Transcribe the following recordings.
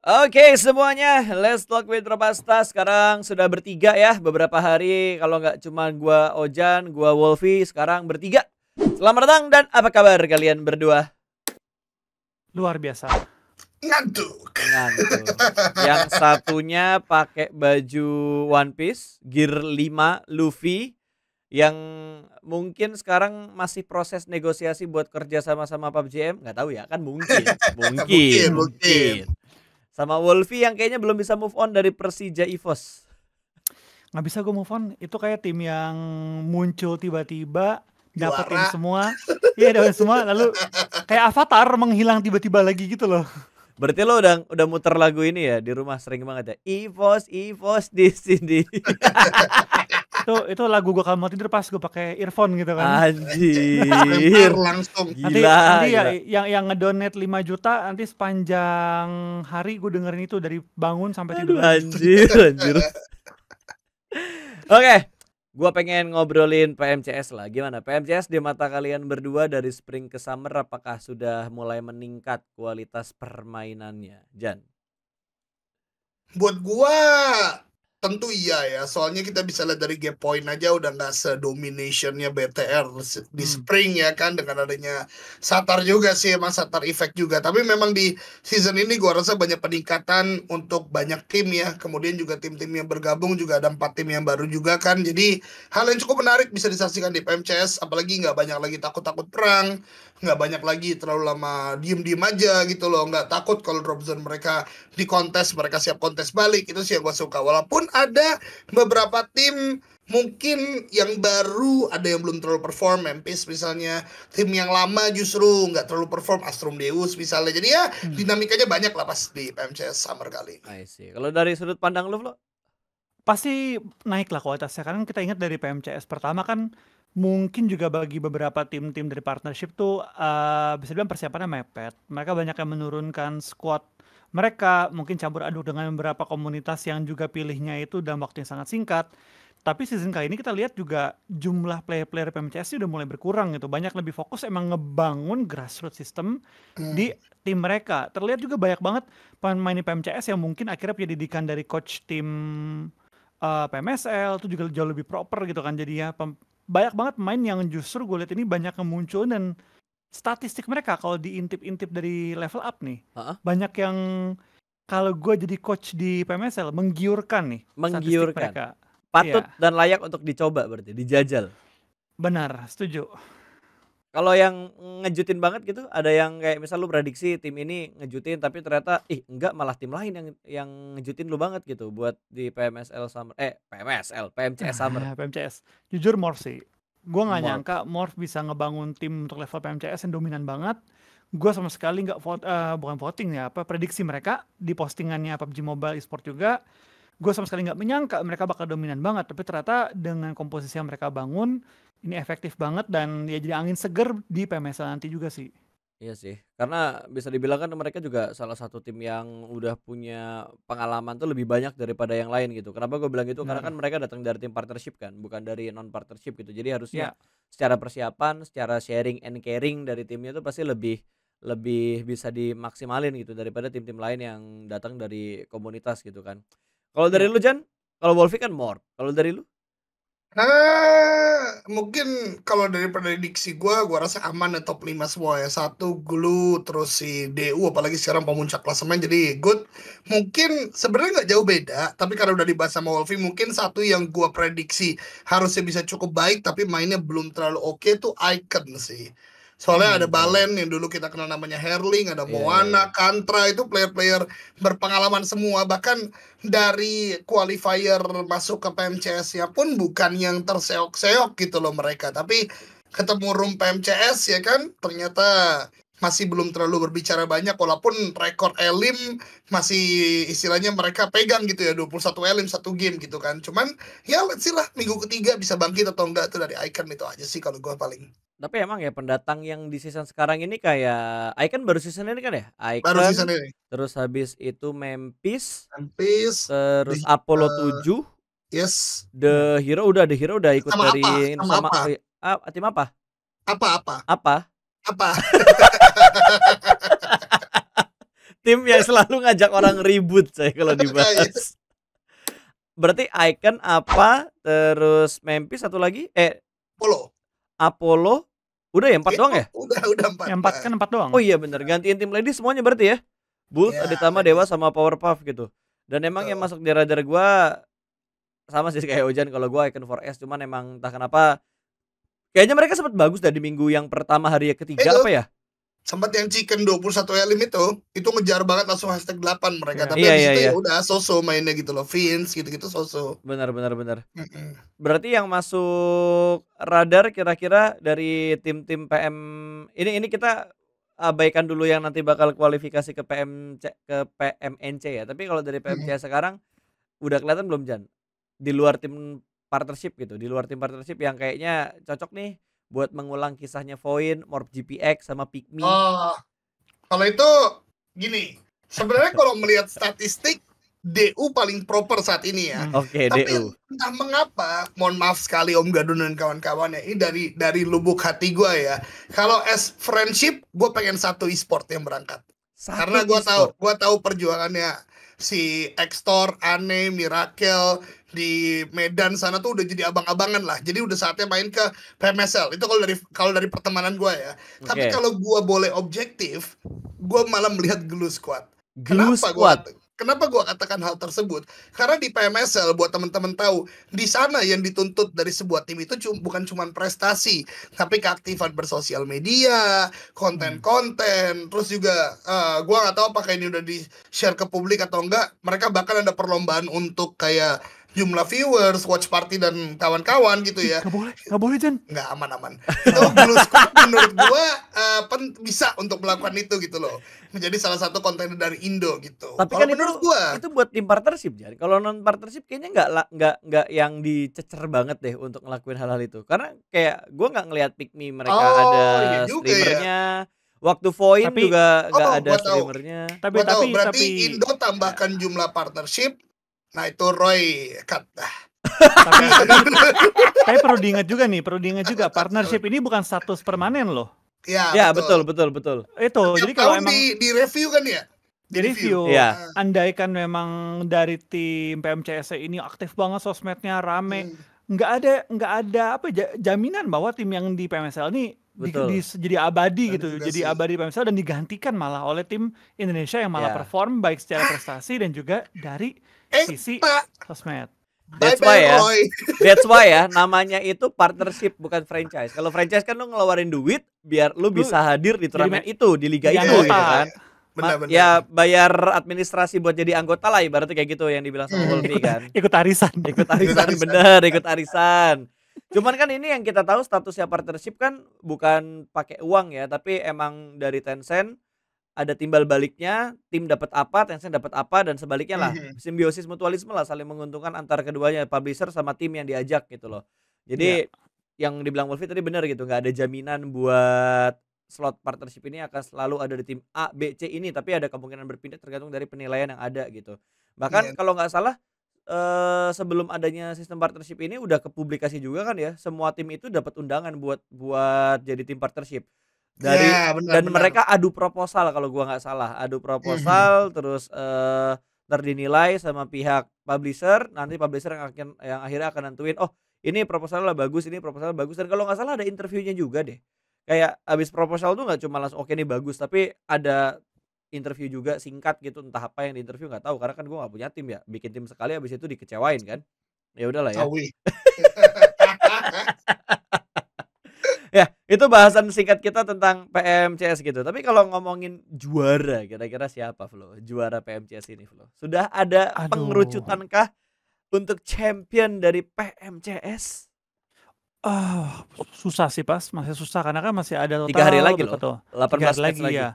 Oke okay, semuanya, let's talk with Robasta. Sekarang sudah bertiga ya, beberapa hari kalau nggak cuma gua Ojan, gua Wolfie, sekarang bertiga. Selamat datang dan apa kabar kalian berdua? Luar biasa. Ngantuk. Ngantuk. Yang satunya pakai baju One Piece, Gear 5 Luffy yang mungkin sekarang masih proses negosiasi buat kerja sama-sama PUBG M, nggak tahu ya, kan mungkin. mungkin, mungkin. mungkin. Sama Wolfi yang kayaknya belum bisa move on dari Persija Evos. Nggak bisa gue move on. Itu kayak tim yang muncul tiba-tiba, dapetin semua. Iya dapetin semua, lalu kayak avatar menghilang tiba-tiba lagi gitu loh. Berarti lo udah udah muter lagu ini ya di rumah sering banget ya. Evos, Evos di sini. itu itu lagu gue kalau mau tidur pas gue pakai earphone gitu kan anjir langsung Gila, nanti, nanti ya, yang yang ngedonate 5 juta nanti sepanjang hari gue dengerin itu dari bangun sampai tidur Aduh, anjir anjir oke okay. gue pengen ngobrolin PMCS lah gimana PMCS di mata kalian berdua dari spring ke summer apakah sudah mulai meningkat kualitas permainannya Jan buat gua Tentu iya ya, soalnya kita bisa lihat dari gap point aja udah nggak sedominationnya BTR di hmm. spring ya kan dengan adanya Satar juga sih emang Satar effect juga. Tapi memang di season ini gua rasa banyak peningkatan untuk banyak tim ya. Kemudian juga tim-tim yang bergabung juga ada empat tim yang baru juga kan. Jadi hal yang cukup menarik bisa disaksikan di PMCS apalagi nggak banyak lagi takut-takut perang, nggak banyak lagi terlalu lama diem-diem aja gitu loh. Nggak takut kalau drop zone mereka di kontes, mereka siap kontes balik. Itu sih yang gua suka. Walaupun ada beberapa tim mungkin yang baru ada yang belum terlalu perform Memphis misalnya tim yang lama justru nggak terlalu perform Astrum Deus misalnya jadi ya hmm. dinamikanya banyak lah pas di PMCS Summer kali I see kalau dari sudut pandang lo, lo pasti naik lah kualitasnya karena kita ingat dari PMCS pertama kan mungkin juga bagi beberapa tim-tim dari partnership tuh uh, bisa dibilang persiapannya mepet mereka banyak yang menurunkan squad mereka mungkin campur aduk dengan beberapa komunitas yang juga pilihnya itu dalam waktu yang sangat singkat. Tapi season kali ini kita lihat juga jumlah player-player PMCS udah mulai berkurang gitu. Banyak lebih fokus emang ngebangun grassroots system hmm. di tim mereka. Terlihat juga banyak banget pemain PMCS yang mungkin akhirnya punya didikan dari coach tim uh, eh, PMSL itu juga jauh lebih proper gitu kan Jadi ya banyak banget pemain yang justru gue lihat ini banyak yang muncul dan statistik mereka kalau diintip-intip dari level up nih. Uh-huh. Banyak yang kalau gue jadi coach di PMSL menggiurkan nih menggiurkan. statistik mereka. Patut yeah. dan layak untuk dicoba berarti, dijajal. Benar, setuju. Kalau yang ngejutin banget gitu, ada yang kayak misal lu prediksi tim ini ngejutin tapi ternyata ih enggak malah tim lain yang yang ngejutin lu banget gitu buat di PMSL Summer eh PMSL, PMCS Summer. PMCS. Jujur Morsi Gue nggak nyangka Morph bisa ngebangun tim untuk level PMCS yang dominan banget. Gue sama sekali gak vote, uh, bukan voting ya, apa prediksi mereka di postingannya PUBG Mobile esports juga. Gue sama sekali gak menyangka mereka bakal dominan banget, tapi ternyata dengan komposisi yang mereka bangun ini efektif banget dan ya jadi angin seger di PMS nanti juga sih. Iya sih, karena bisa dibilang kan mereka juga salah satu tim yang udah punya pengalaman tuh lebih banyak daripada yang lain gitu. Kenapa gue bilang gitu? Karena nah. kan mereka datang dari tim partnership kan, bukan dari non partnership gitu. Jadi harusnya ya. secara persiapan, secara sharing and caring dari timnya tuh pasti lebih lebih bisa dimaksimalin gitu daripada tim-tim lain yang datang dari komunitas gitu kan. Kalau dari ya. lu Jan, kalau Wolfie kan more. Kalau dari lu? Nah, mungkin kalau dari prediksi gue, gue rasa aman ya top 5 semua ya. Satu Glu, terus si DU, apalagi sekarang pemuncak klasemen, jadi good. Mungkin sebenarnya nggak jauh beda, tapi karena udah dibahas sama Wolfie, mungkin satu yang gue prediksi harusnya bisa cukup baik, tapi mainnya belum terlalu oke okay, tuh Icon sih. Soalnya hmm. ada Balen yang dulu kita kenal namanya Herling, ada iya, Moana, yeah. Kantra itu player-player berpengalaman semua. Bahkan dari qualifier masuk ke pmcs ya pun bukan yang terseok-seok gitu loh mereka. Tapi ketemu room PMCS ya kan ternyata masih belum terlalu berbicara banyak walaupun rekor Elim masih istilahnya mereka pegang gitu ya 21 Elim satu game gitu kan cuman ya let's see lah minggu ketiga bisa bangkit atau enggak tuh dari Icon itu aja sih kalau gua paling tapi emang ya pendatang yang di season sekarang ini kayak Icon baru season ini kan ya? Icon. Baru season ini. Terus habis itu Memphis. Memphis. Terus di, Apollo eh, uh, 7. Yes. The Hero udah The Hero udah ikut sama dari apa? sama, sama apa? Ah, tim apa? Apa apa? Apa? Apa? tim yang selalu ngajak orang ribut saya kalau iya. dibahas berarti Icon apa terus Memphis satu lagi eh Apollo Apollo udah ya empat iya, doang ya udah udah empat Yang empat kan empat doang oh iya bener gantiin tim lady semuanya berarti ya Bulls ya, Aditama Dewa sama Powerpuff gitu dan emang oh. yang masuk di radar gua sama sih kayak Ojan kalau gua Icon 4S cuman emang entah kenapa kayaknya mereka sempat bagus dari minggu yang pertama hari ketiga hey, apa ya sempat yang chicken 21 elim itu itu ngejar banget langsung hashtag delapan mereka yeah. tapi yeah, yeah, yeah. udah soso mainnya gitu loh fins gitu-gitu soso benar benar benar mm hmm berarti yang masuk radar kira-kira dari tim-tim PM ini ini kita abaikan dulu yang nanti bakal kualifikasi ke PMC ke PMNC ya tapi kalau dari PMC mm -hmm. sekarang udah kelihatan belum Jan di luar tim partnership gitu di luar tim partnership yang kayaknya cocok nih buat mengulang kisahnya Voin, Morp GPX sama Pikmi. Oh, kalau itu gini, sebenarnya kalau melihat statistik DU paling proper saat ini ya. Hmm. Oke, okay, Tapi DU. entah mengapa, mohon maaf sekali Om Gadun dan kawan-kawannya. Ini dari dari lubuk hati gue ya. Kalau as friendship, gue pengen satu e-sport yang berangkat. Satu Karena gue e tahu gue tahu perjuangannya si Extor, Ane, Miracle, di Medan sana tuh udah jadi abang-abangan lah. Jadi udah saatnya main ke PMSL. Itu kalau dari kalau dari pertemanan gue ya. Okay. Tapi kalau gue boleh objektif, gue malah melihat glue squad. Glue Kenapa squad. Gua, kenapa gue katakan hal tersebut? Karena di PMSL buat teman-teman tahu, di sana yang dituntut dari sebuah tim itu cuman, bukan cuma prestasi, tapi keaktifan bersosial media, konten-konten, hmm. terus juga uh, eh, gue nggak tahu apakah ini udah di share ke publik atau enggak. Mereka bahkan ada perlombaan untuk kayak jumlah viewers, watch party dan kawan-kawan gitu ya. Gak boleh, gak boleh Jen. Gak aman-aman. Itu Blue Squad menurut gua uh, pen bisa untuk melakukan itu gitu loh. Menjadi salah satu konten dari Indo gitu. Tapi Kalo kan menurut itu, gua itu buat tim partnership jadi. Kalau non partnership kayaknya nggak nggak nggak yang dicecer banget deh untuk ngelakuin hal-hal itu. Karena kayak gua nggak ngelihat pikmi mereka oh, ada iya juga ya. streamernya. Ya waktu voin juga nggak oh, ada streamernya. Tapi gua tapi berarti tapi, Indo tambahkan ya. jumlah partnership Nah itu Roy kata. tapi, tapi perlu diingat juga nih, perlu diingat juga partnership ini bukan status permanen loh. Ya, ya betul. betul betul betul. Itu Setiap jadi kalau emang di, di review kan ya. Di review. Ya. Andaikan memang dari tim PMCSE ini aktif banget sosmednya rame, hmm. nggak ada nggak ada apa jaminan bahwa tim yang di PMSL ini Betul. Di, di, jadi abadi dan nah, gitu, jadi abadi PMSL dan digantikan malah oleh tim Indonesia yang malah ya. perform baik secara prestasi dan juga dari Eh, sisi sosmed. That's why ya. That's why ya namanya itu partnership bukan franchise. Kalau franchise kan lu ngeluarin duit biar lu, bisa hadir di turnamen itu, di liga itu gitu kan. Iya, benar, benar. Ya bayar administrasi buat jadi anggota lah ibaratnya kayak gitu yang dibilang sama hmm. Wolfi kan. ikut arisan, ikut arisan bener, ikut arisan. Cuman kan ini yang kita tahu statusnya partnership kan bukan pakai uang ya, tapi emang dari Tencent ada timbal baliknya, tim dapat apa, Tencent dapat apa dan sebaliknya lah. Mhm. Simbiosis mutualisme lah saling menguntungkan antara keduanya publisher sama tim yang diajak gitu loh. Jadi yeah. yang dibilang Wolfie tadi benar gitu, nggak ada jaminan buat slot partnership ini akan selalu ada di tim A, B, C ini, tapi ada kemungkinan berpindah tergantung dari penilaian yang ada gitu. Bahkan yeah. kalau nggak salah eh, sebelum adanya sistem partnership ini udah kepublikasi juga kan ya, semua tim itu dapat undangan buat buat jadi tim partnership dari ya, bener, dan bener. mereka adu proposal kalau gua nggak salah adu proposal mm terus uh, ntar sama pihak publisher nanti publisher yang akan yang akhirnya akan nentuin oh ini proposalnya bagus ini proposalnya bagus dan kalau nggak salah ada interviewnya juga deh kayak abis proposal tuh nggak cuma langsung oke okay, nih bagus tapi ada interview juga singkat gitu entah apa yang di interview nggak tahu karena kan gua nggak punya tim ya bikin tim sekali abis itu dikecewain kan ya udahlah ya ya itu bahasan singkat kita tentang PMCS gitu tapi kalau ngomongin juara kira-kira siapa Flo juara PMCS ini Flo sudah ada Aduh. pengerucutankah untuk champion dari PMCS Ah, oh, susah sih pas, masih susah karena kan masih ada tiga hari lagi loh, delapan hari lagi, lagi ya.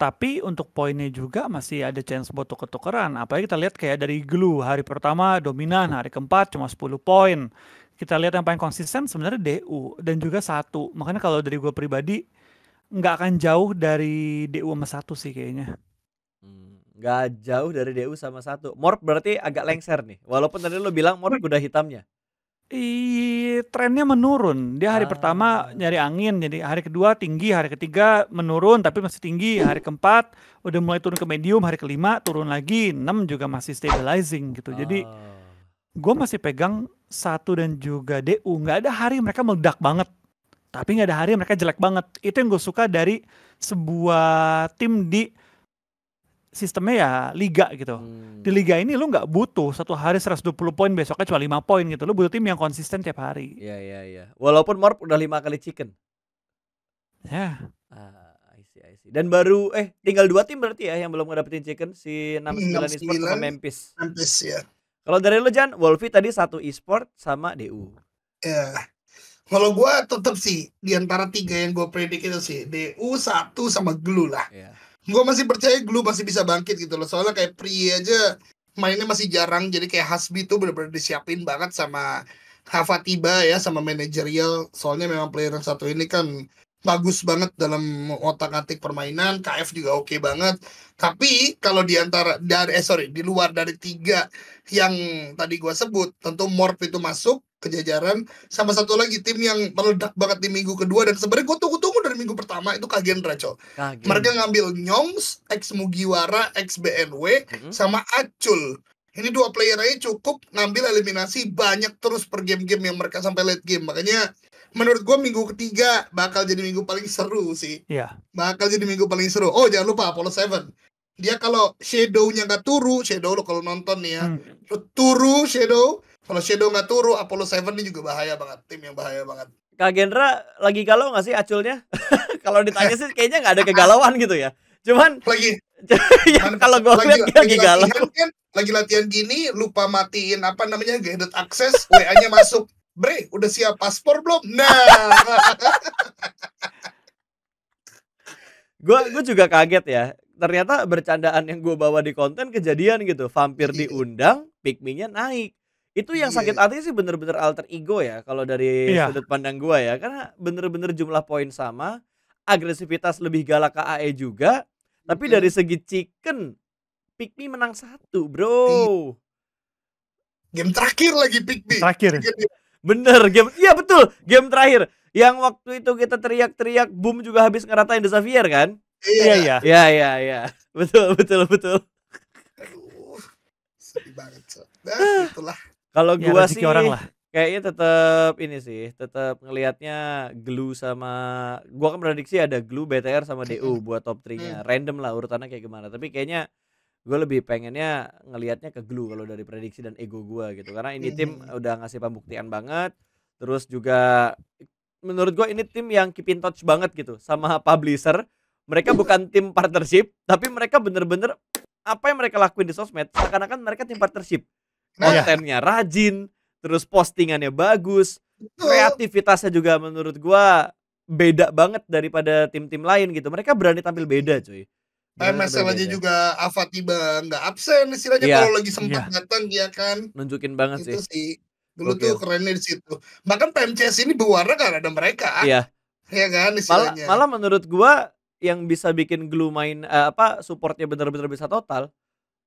Tapi untuk poinnya juga masih ada chance buat tuker-tukeran. Apalagi kita lihat kayak dari Glue hari pertama dominan, hari keempat cuma 10 poin kita lihat yang paling konsisten sebenarnya DU dan juga satu. Makanya kalau dari gue pribadi nggak akan jauh dari DU sama satu sih kayaknya. Hmm, nggak hmm, jauh dari DU sama satu. Morp berarti agak lengser nih. Walaupun tadi lo bilang Morp udah hitamnya. I, trennya menurun. Dia hari ah. pertama nyari angin, jadi hari kedua tinggi, hari ketiga menurun tapi masih tinggi, hari keempat udah mulai turun ke medium, hari kelima turun lagi, enam juga masih stabilizing gitu. Ah. Jadi gue masih pegang satu dan juga DU. Nggak ada hari mereka meledak banget. Tapi nggak ada hari mereka jelek banget. Itu yang gue suka dari sebuah tim di sistemnya ya liga gitu. Hmm. Di liga ini lu nggak butuh satu hari 120 poin besoknya cuma 5 poin gitu. Lu butuh tim yang konsisten tiap hari. Iya iya yeah. Walaupun Morp udah lima kali chicken. Ya. Yeah. uh, Dan baru eh tinggal dua tim berarti ya yang belum ngedapetin chicken si 69 iya, Esports sama Memphis. Memphis ya. Kalau dari lu Jan, Wolfi tadi satu e-sport sama DU. Ya. Kalau gua tetap sih di antara tiga yang gua predik itu sih DU satu sama Glu lah. Ya. Gua masih percaya Glu masih bisa bangkit gitu loh. Soalnya kayak Pri aja mainnya masih jarang jadi kayak Hasbi tuh benar-benar disiapin banget sama Hafatiba ya sama manajerial soalnya memang player yang satu ini kan bagus banget dalam otak-atik permainan, KF juga oke okay banget. Tapi kalau di antara dari eh sorry, di luar dari tiga yang tadi gua sebut, tentu Morp itu masuk ke jajaran. sama satu lagi tim yang meledak banget di minggu kedua dan sebenarnya gua tunggu-tunggu dari minggu pertama itu Kagen Raco. Kagen. Mereka ngambil Nyongs, ex Mugiwara, ex BNW mm -hmm. sama Acul. Ini dua player aja cukup ngambil eliminasi banyak terus per game-game yang mereka sampai late game. Makanya menurut gue minggu ketiga bakal jadi minggu paling seru sih. Iya. Yeah. Bakal jadi minggu paling seru. Oh jangan lupa Apollo 7. Dia kalau shadownya nya nggak turu, shadow lo kalau nonton nih ya, hmm. turu shadow. Kalau shadow nggak turu, Apollo 7 ini juga bahaya banget, tim yang bahaya banget. Kak Gendra lagi galau nggak sih aculnya? kalau ditanya sih kayaknya nggak ada kegalauan gitu ya. Cuman lagi ya, kalau gue lagi, lagi, lagi galau. kan, lagi latihan gini lupa matiin apa namanya gadget akses, WA-nya masuk. Bre, udah siap paspor belum? Nah. gue gue juga kaget ya. Ternyata bercandaan yang gue bawa di konten kejadian gitu. Vampir yeah. diundang, pikminya naik. Itu yang yeah. sakit hati sih bener-bener alter ego ya kalau dari yeah. sudut pandang gue ya. Karena bener-bener jumlah poin sama, agresivitas lebih galak ke AE juga. Tapi dari segi chicken, Pikmi menang satu, bro. Iya. Game terakhir lagi Pikmi. Terakhir. Bener game Iya betul game terakhir Yang waktu itu kita teriak-teriak Boom juga habis ngeratain The Xavier kan Iya iya Iya iya iya Betul betul betul Sedih banget Nah itulah Kalau ya, gua sih orang lah Kayaknya tetap ini sih, tetap ngelihatnya Glue sama gua kan prediksi ada Glue, BTR sama DU buat top 3-nya. Mm. Random lah urutannya kayak gimana. Tapi kayaknya gue lebih pengennya ngelihatnya ke glue kalau dari prediksi dan ego gue gitu karena ini tim udah ngasih pembuktian banget terus juga menurut gue ini tim yang keep in touch banget gitu sama publisher mereka bukan tim partnership tapi mereka bener-bener apa yang mereka lakuin di sosmed seakan-akan mereka tim partnership nah, iya. kontennya rajin terus postingannya bagus kreativitasnya juga menurut gue beda banget daripada tim-tim lain gitu mereka berani tampil beda cuy Eh, masalahnya juga tiba nggak absen istilahnya ya. kalau lagi sempat ya. datang ya kan. Nunjukin banget itu sih. sih. Dulu okay. tuh kerennya di situ. Bahkan PMCS ini berwarna karena ada mereka. Iya. Iya Ya kan istilahnya. Malah, malah menurut gua yang bisa bikin glue main uh, apa supportnya bener-bener bisa total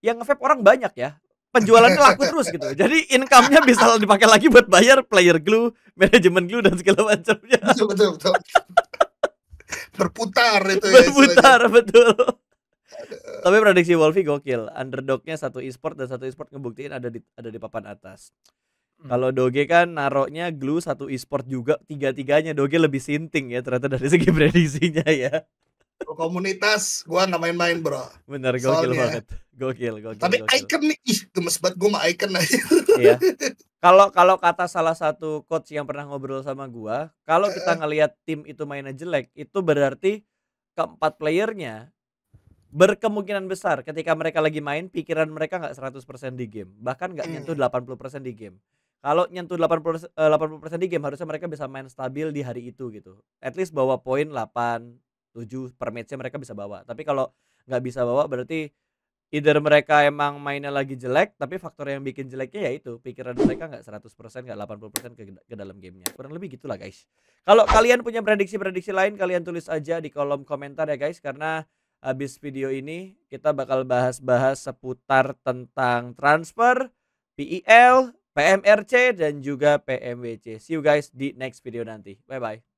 yang ngevap orang banyak ya penjualannya laku terus gitu jadi income-nya bisa dipakai lagi buat bayar player glue manajemen glue dan segala macamnya betul betul, betul. berputar itu berputar, ya, berputar betul tapi prediksi Wolfi gokil. Underdognya satu e-sport dan satu e-sport ngebuktiin ada di ada di papan atas. Hmm. Kalau Doge kan naroknya glue satu e-sport juga tiga-tiganya Doge lebih sinting ya ternyata dari segi prediksinya ya. Komunitas gua nggak main-main, Bro. Bener gokil Soalnya. banget. Gokil, gokil. Tapi gokil. icon nih, ih gemes banget gua mah icon aja. iya. Kalau kalau kata salah satu coach yang pernah ngobrol sama gua, kalau kita ngelihat tim itu mainnya jelek, itu berarti keempat playernya berkemungkinan besar ketika mereka lagi main pikiran mereka nggak 100% di game bahkan nggak hmm. nyentuh 80% di game kalau nyentuh 80% 80% eh, di game harusnya mereka bisa main stabil di hari itu gitu at least bawa poin 8 7 per matchnya mereka bisa bawa tapi kalau nggak bisa bawa berarti either mereka emang mainnya lagi jelek tapi faktor yang bikin jeleknya yaitu pikiran mereka nggak 100% nggak 80% ke, ke dalam gamenya kurang lebih gitulah guys kalau kalian punya prediksi-prediksi lain kalian tulis aja di kolom komentar ya guys karena habis video ini kita bakal bahas-bahas seputar tentang transfer, PIL, e PMRC dan juga PMWC. See you guys di next video nanti. Bye bye.